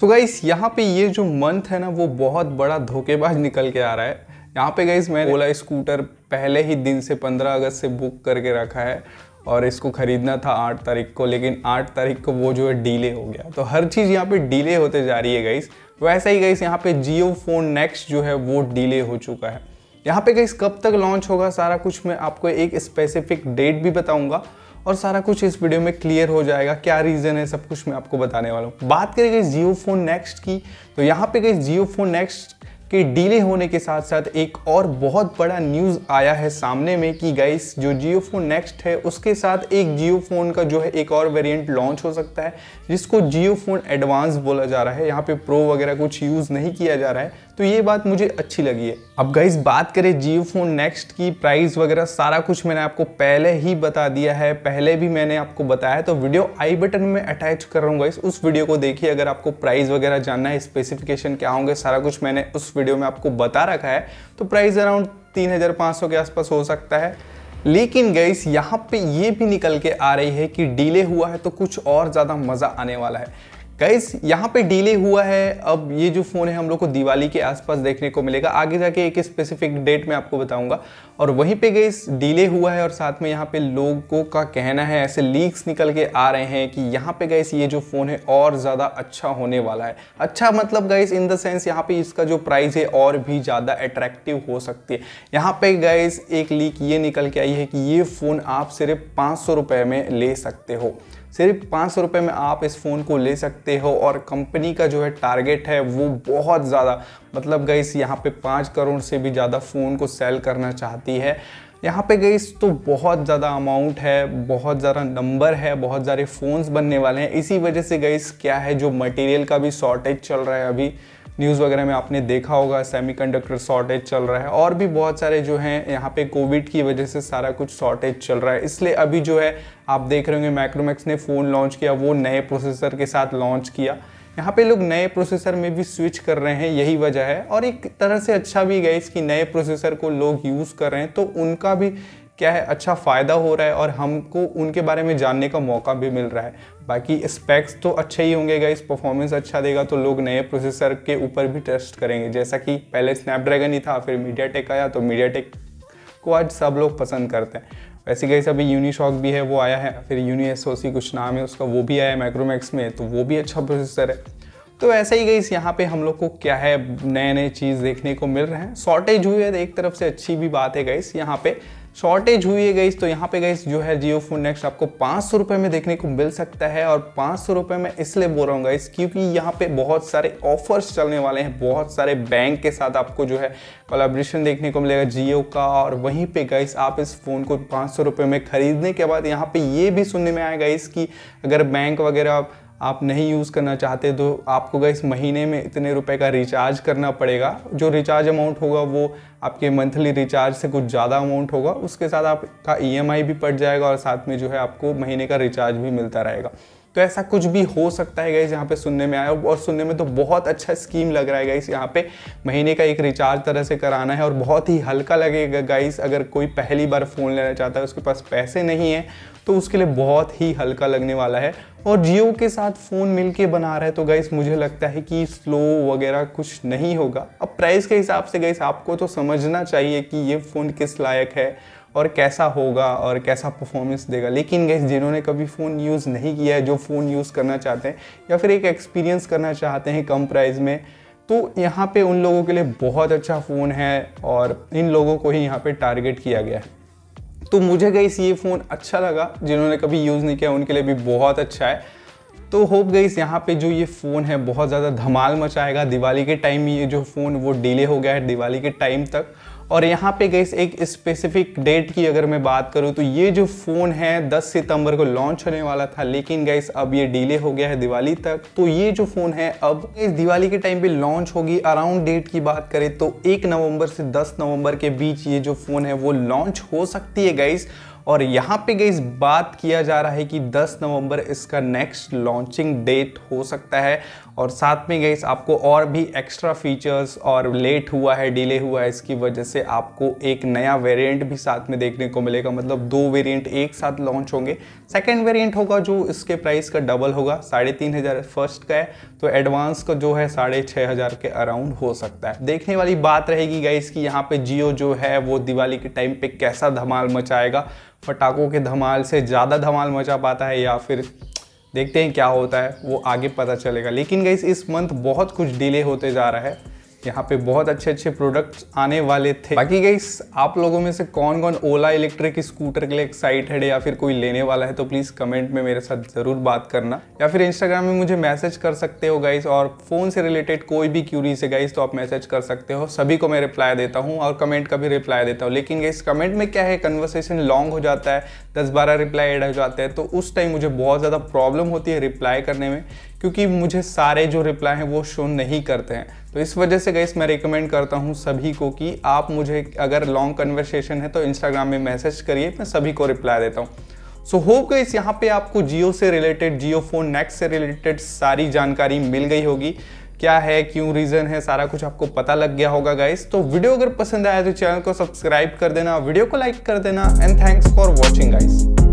तो गाइस यहाँ पे ये जो मंथ है ना वो बहुत बड़ा धोखेबाज निकल के आ रहा है यहाँ पे गाइस मैंने ओला स्कूटर पहले ही दिन से 15 अगस्त से बुक करके रखा है और इसको ख़रीदना था आठ तारीख को लेकिन आठ तारीख को वो जो है डिले हो गया तो हर चीज़ यहाँ पे डिले होते जा रही है गाइस वैसा ही गाइस यहाँ पे जियो फोन नेक्स्ट जो है वो डिले हो चुका है यहाँ पे गाइस कब तक लॉन्च होगा सारा कुछ मैं आपको एक स्पेसिफिक डेट भी बताऊँगा और सारा कुछ इस वीडियो में क्लियर हो जाएगा क्या रीज़न है सब कुछ मैं आपको बताने वाला हूँ बात करें गई जियो फोन नेक्स्ट की तो यहाँ पे गई जियो फोन नेक्स्ट कि डिले होने के साथ साथ एक और बहुत बड़ा न्यूज़ आया है सामने में कि गाइस जो जियो फोन नेक्स्ट है उसके साथ एक जियो फोन का जो है एक और वेरिएंट लॉन्च हो सकता है जिसको जियो फोन एडवांस बोला जा रहा है यहाँ पे प्रो वगैरह कुछ यूज़ नहीं किया जा रहा है तो ये बात मुझे अच्छी लगी है अब गाइस बात करें जियो फोन नेक्स्ट की प्राइस वगैरह सारा कुछ मैंने आपको पहले ही बता दिया है पहले भी मैंने आपको बताया तो वीडियो आई बटन में अटैच कर रहा हूँ गाइस उस वीडियो को देखिए अगर आपको प्राइस वगैरह जानना है स्पेसिफिकेशन क्या होंगे सारा कुछ मैंने उस वीडियो में आपको बता रखा है तो प्राइस अराउंड तीन हज़ार पाँच सौ के आसपास हो सकता है लेकिन गैस यहाँ पे ये भी निकल के आ रही है कि डिले हुआ है तो कुछ और ज़्यादा मज़ा आने वाला है गाइस यहाँ पे डिले हुआ है अब ये जो फ़ोन है हम लोग को दिवाली के आसपास देखने को मिलेगा आगे जाके एक स्पेसिफिक डेट में आपको बताऊंगा और वहीं पे गाइस डिले हुआ है और साथ में यहाँ पे लोगों का कहना है ऐसे लीक्स निकल के आ रहे हैं कि यहाँ पे गाइस ये जो फ़ोन है और ज़्यादा अच्छा होने वाला है अच्छा मतलब गाइस इन द सेंस यहाँ पे इसका जो प्राइस है और भी ज़्यादा अट्रैक्टिव हो सकती है यहाँ पे गाइस एक लीक ये निकल के आई है कि ये फ़ोन आप सिर्फ पाँच में ले सकते हो सिर्फ पाँच सौ रुपये में आप इस फ़ोन को ले सकते हो और कंपनी का जो है टारगेट है वो बहुत ज़्यादा मतलब गई यहाँ पे पाँच करोड़ से भी ज़्यादा फ़ोन को सेल करना चाहती है यहाँ पे गई तो बहुत ज़्यादा अमाउंट है बहुत ज़्यादा नंबर है बहुत सारे फ़ोन्स बनने वाले हैं इसी वजह से गई क्या है जो मटेरियल का भी शॉर्टेज चल रहा है अभी न्यूज़ वगैरह में आपने देखा होगा सेमीकंडक्टर शॉर्टेज चल रहा है और भी बहुत सारे जो हैं यहाँ पे कोविड की वजह से सारा कुछ शॉर्टेज चल रहा है इसलिए अभी जो है आप देख रहे होंगे मैक्रोमैक्स ने फ़ोन लॉन्च किया वो नए प्रोसेसर के साथ लॉन्च किया यहाँ पे लोग नए प्रोसेसर में भी स्विच कर रहे हैं यही वजह है और एक तरह से अच्छा भी गया इसकी नए प्रोसेसर को लोग यूज़ कर रहे हैं तो उनका भी क्या है अच्छा फ़ायदा हो रहा है और हमको उनके बारे में जानने का मौका भी मिल रहा है बाकी स्पेक्स तो अच्छे ही होंगे गाइस परफॉर्मेंस अच्छा देगा तो लोग नए प्रोसेसर के ऊपर भी ट्रस्ट करेंगे जैसा कि पहले स्नैपड्रैगन ही था फिर मीडिया आया तो मीडिया को आज सब लोग पसंद करते हैं वैसे गई अभी यूनिशॉक भी है वो आया है फिर यूनी एस कुछ नाम है उसका वो भी आया है माइक्रोमैक्स में तो वो भी अच्छा प्रोसेसर है तो ऐसे ही गई यहाँ पे हम लोग को क्या है नए नए चीज़ देखने को मिल रहे हैं शॉर्टेज हुई है एक तरफ से अच्छी भी बात है गई यहाँ पे शॉर्टेज हुई है गई तो यहाँ पे गई जो है जियो फोन नेक्स्ट आपको पाँच सौ रुपये में देखने को मिल सकता है और पाँच सौ रुपये में इसलिए बोल रहा हूँ गाइस क्योंकि यहाँ पे बहुत सारे ऑफर्स चलने वाले हैं बहुत सारे बैंक के साथ आपको जो है कोलाब्रेशन देखने को मिलेगा जियो का और वहीं पे गई आप इस फ़ोन को पाँच सौ में ख़रीदने के बाद यहाँ पर ये भी सुनने में आया इसकी कि अगर बैंक वगैरह आप नहीं यूज़ करना चाहते तो आपको इस महीने में इतने रुपए का रिचार्ज करना पड़ेगा जो रिचार्ज अमाउंट होगा वो आपके मंथली रिचार्ज से कुछ ज़्यादा अमाउंट होगा उसके साथ आपका ई e भी पड़ जाएगा और साथ में जो है आपको महीने का रिचार्ज भी मिलता रहेगा तो ऐसा कुछ भी हो सकता है गाइस यहाँ पे सुनने में आया और सुनने में तो बहुत अच्छा स्कीम लग रहा है गाइस यहाँ पे महीने का एक रिचार्ज तरह से कराना है और बहुत ही हल्का लगेगा गाइस अगर कोई पहली बार फ़ोन लेना चाहता है उसके पास पैसे नहीं है तो उसके लिए बहुत ही हल्का लगने वाला है और जियो के साथ फ़ोन मिलके बना रहा है तो गाइस मुझे लगता है कि स्लो वगैरह कुछ नहीं होगा अब प्राइस के हिसाब से गाइस आपको तो समझना चाहिए कि ये फ़ोन किस लायक है और कैसा होगा और कैसा परफॉर्मेंस देगा लेकिन गैस जिन्होंने कभी फ़ोन यूज़ नहीं किया है जो फ़ोन यूज़ करना चाहते हैं या फिर एक एक्सपीरियंस करना चाहते हैं कम प्राइस में तो यहाँ पे उन लोगों के लिए बहुत अच्छा फ़ोन है और इन लोगों को ही यहाँ पे टारगेट किया गया है तो मुझे गई ये फ़ोन अच्छा लगा जिन्होंने कभी यूज़ नहीं किया उनके लिए भी बहुत अच्छा है तो होप गई यहाँ पे जो ये फ़ोन है बहुत ज़्यादा धमाल मचाएगा दिवाली के टाइम ये जो फ़ोन वो डिले हो गया है दिवाली के टाइम तक और यहाँ पे गई एक स्पेसिफिक डेट की अगर मैं बात करूँ तो ये जो फ़ोन है 10 सितंबर को लॉन्च होने वाला था लेकिन गई अब ये डिले हो गया है दिवाली तक तो ये जो फ़ोन है अब इस दिवाली के टाइम पे लॉन्च होगी अराउंड डेट की बात करें तो एक नवंबर से दस नवंबर के बीच ये जो फ़ोन है वो लॉन्च हो सकती है गईस और यहाँ पे गई बात किया जा रहा है कि 10 नवंबर इसका नेक्स्ट लॉन्चिंग डेट हो सकता है और साथ में गई आपको और भी एक्स्ट्रा फीचर्स और लेट हुआ है डिले हुआ है इसकी वजह से आपको एक नया वेरिएंट भी साथ में देखने को मिलेगा मतलब दो वेरिएंट एक साथ लॉन्च होंगे सेकेंड वेरियंट होगा जो इसके प्राइस का डबल होगा साढ़े तीन हज़ार फर्स्ट का है तो एडवांस का जो है साढ़े छः हज़ार के अराउंड हो सकता है देखने वाली बात रहेगी गई कि यहाँ पे जियो जो है वो दिवाली के टाइम पे कैसा धमाल मचाएगा पटाखों के धमाल से ज़्यादा धमाल मचा पाता है या फिर देखते हैं क्या होता है वो आगे पता चलेगा लेकिन गई इस मंथ बहुत कुछ डिले होते जा रहा है यहाँ पे बहुत अच्छे अच्छे प्रोडक्ट्स आने वाले थे बाकी गई आप लोगों में से कौन कौन ओला इलेक्ट्रिक स्कूटर के लिए एक्साइटेड है या फिर कोई लेने वाला है तो प्लीज़ कमेंट में मेरे साथ ज़रूर बात करना या फिर इंस्टाग्राम में मुझे मैसेज कर सकते हो गाइस और फ़ोन से रिलेटेड कोई भी क्यूरीज है गाइस तो आप मैसेज कर सकते हो सभी को मैं रिप्लाई देता हूँ और कमेंट का भी रिप्लाई देता हूँ लेकिन गाइस कमेंट में क्या है कन्वर्सेशन लॉन्ग हो जाता है दस बारह रिप्लाई एड हो जाते हैं तो उस टाइम मुझे बहुत ज़्यादा प्रॉब्लम होती है रिप्लाई करने में क्योंकि मुझे सारे जो रिप्लाई हैं वो शो नहीं करते हैं तो इस वजह से गई मैं रिकमेंड करता हूँ सभी को कि आप मुझे अगर लॉन्ग कन्वर्सेशन है तो इंस्टाग्राम में मैसेज करिए मैं सभी को रिप्लाई देता हूँ सो होप गई यहाँ पे आपको जियो से रिलेटेड जियो फोन नेक्स से रिलेटेड सारी जानकारी मिल गई होगी क्या है क्यों रीज़न है सारा कुछ आपको पता लग गया होगा गाइस तो वीडियो अगर पसंद आया तो चैनल को सब्सक्राइब कर देना वीडियो को लाइक कर देना and thanks for watching guys